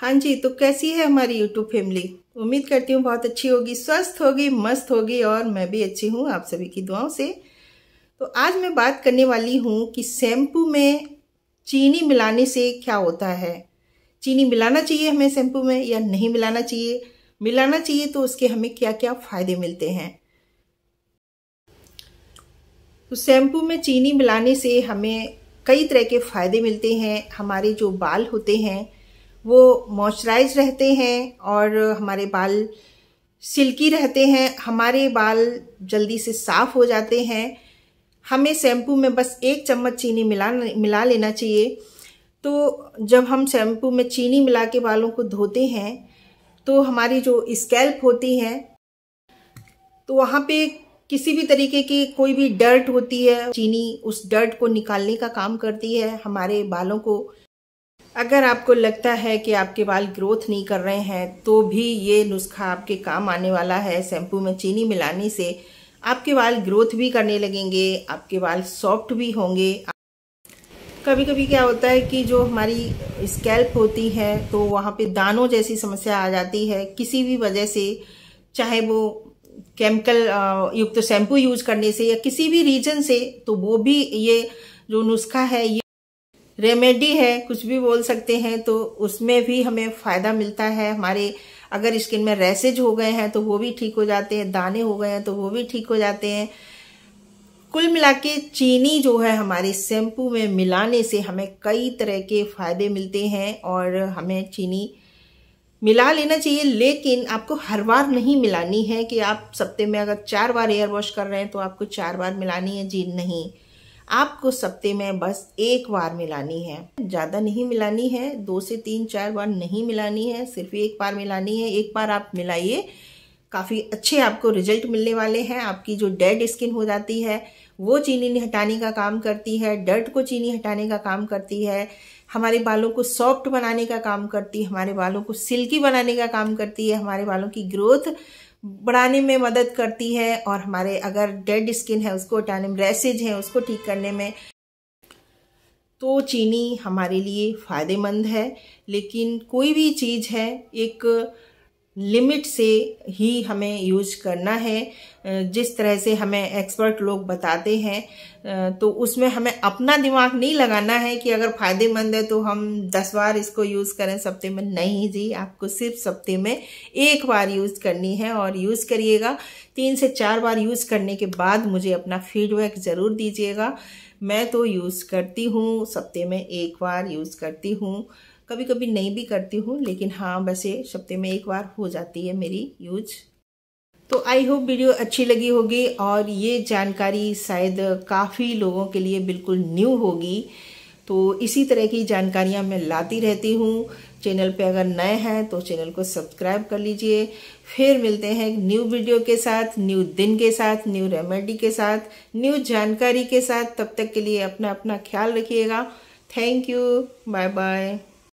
हाँ जी तो कैसी है हमारी यूट्यूब फैमिली उम्मीद करती हूँ बहुत अच्छी होगी स्वस्थ होगी मस्त होगी और मैं भी अच्छी हूँ आप सभी की दुआओं से तो आज मैं बात करने वाली हूँ कि शैम्पू में चीनी मिलाने से क्या होता है चीनी मिलाना चाहिए हमें शैम्पू में या नहीं मिलाना चाहिए मिलाना चाहिए तो उसके हमें क्या क्या फ़ायदे मिलते हैं तो शैम्पू में चीनी मिलाने से हमें कई तरह के फ़ायदे मिलते हैं हमारे जो बाल होते हैं वो मॉइस्चराइज रहते हैं और हमारे बाल सिल्की रहते हैं हमारे बाल जल्दी से साफ हो जाते हैं हमें शैम्पू में बस एक चम्मच चीनी मिला मिला लेना चाहिए तो जब हम शैम्पू में चीनी मिला के बालों को धोते हैं तो हमारी जो स्कैल्प होती है तो वहाँ पे किसी भी तरीके की कोई भी डर्ट होती है चीनी उस डर्ट को निकालने का काम करती है हमारे बालों को अगर आपको लगता है कि आपके बाल ग्रोथ नहीं कर रहे हैं तो भी ये नुस्खा आपके काम आने वाला है शैम्पू में चीनी मिलाने से आपके बाल ग्रोथ भी करने लगेंगे आपके बाल सॉफ्ट भी होंगे कभी कभी क्या होता है कि जो हमारी स्कैल्प होती है तो वहाँ पे दानों जैसी समस्या आ जाती है किसी भी वजह से चाहे वो केमिकल युक्त तो शैम्पू यूज करने से या किसी भी रीजन से तो वो भी ये जो नुस्खा है ये रेमेडी है कुछ भी बोल सकते हैं तो उसमें भी हमें फ़ायदा मिलता है हमारे अगर स्किन में रेसेज हो गए हैं तो वो भी ठीक हो जाते हैं दाने हो गए हैं तो वो भी ठीक हो जाते हैं कुल मिला के चीनी जो है हमारे शैम्पू में मिलाने से हमें कई तरह के फ़ायदे मिलते हैं और हमें चीनी मिला लेना चाहिए लेकिन आपको हर बार नहीं मिलानी है कि आप सप्ते में अगर चार बार एयर वॉश कर रहे हैं तो आपको चार बार मिलानी है जी नहीं आपको सप्ते में बस एक बार मिलानी है ज़्यादा नहीं मिलानी है दो से तीन चार बार नहीं मिलानी है सिर्फ एक बार मिलानी है एक बार आप मिलाइए काफ़ी अच्छे आपको रिजल्ट मिलने वाले हैं आपकी जो डेड स्किन हो जाती है वो चीनी हटाने का काम करती है डर्ट को चीनी हटाने का काम करती है हमारे बालों को सॉफ्ट बनाने का काम करती है हमारे बालों को सिल्की बनाने का काम करती है हमारे बालों की ग्रोथ बढ़ाने में मदद करती है और हमारे अगर डेड स्किन है उसको हटाने में रेसेज है उसको ठीक करने में तो चीनी हमारे लिए फ़ायदेमंद है लेकिन कोई भी चीज़ है एक लिमिट से ही हमें यूज करना है जिस तरह से हमें एक्सपर्ट लोग बताते हैं तो उसमें हमें अपना दिमाग नहीं लगाना है कि अगर फायदेमंद है तो हम दस बार इसको यूज़ करें सप्ते में नहीं जी आपको सिर्फ सप्ते में एक बार यूज़ करनी है और यूज़ करिएगा तीन से चार बार यूज़ करने के बाद मुझे अपना फीडबैक ज़रूर दीजिएगा मैं तो यूज़ करती हूँ सप्ते में एक बार यूज़ करती हूँ कभी कभी नहीं भी करती हूँ लेकिन हाँ वैसे हफ्ते में एक बार हो जाती है मेरी यूज तो आई होप वीडियो अच्छी लगी होगी और ये जानकारी शायद काफ़ी लोगों के लिए बिल्कुल न्यू होगी तो इसी तरह की जानकारियाँ मैं लाती रहती हूँ चैनल पे अगर नए हैं तो चैनल को सब्सक्राइब कर लीजिए फिर मिलते हैं न्यू वीडियो के साथ न्यू दिन के साथ न्यू रेमेडी के साथ न्यू जानकारी के साथ तब तक के लिए अपना अपना ख्याल रखिएगा थैंक यू बाय बाय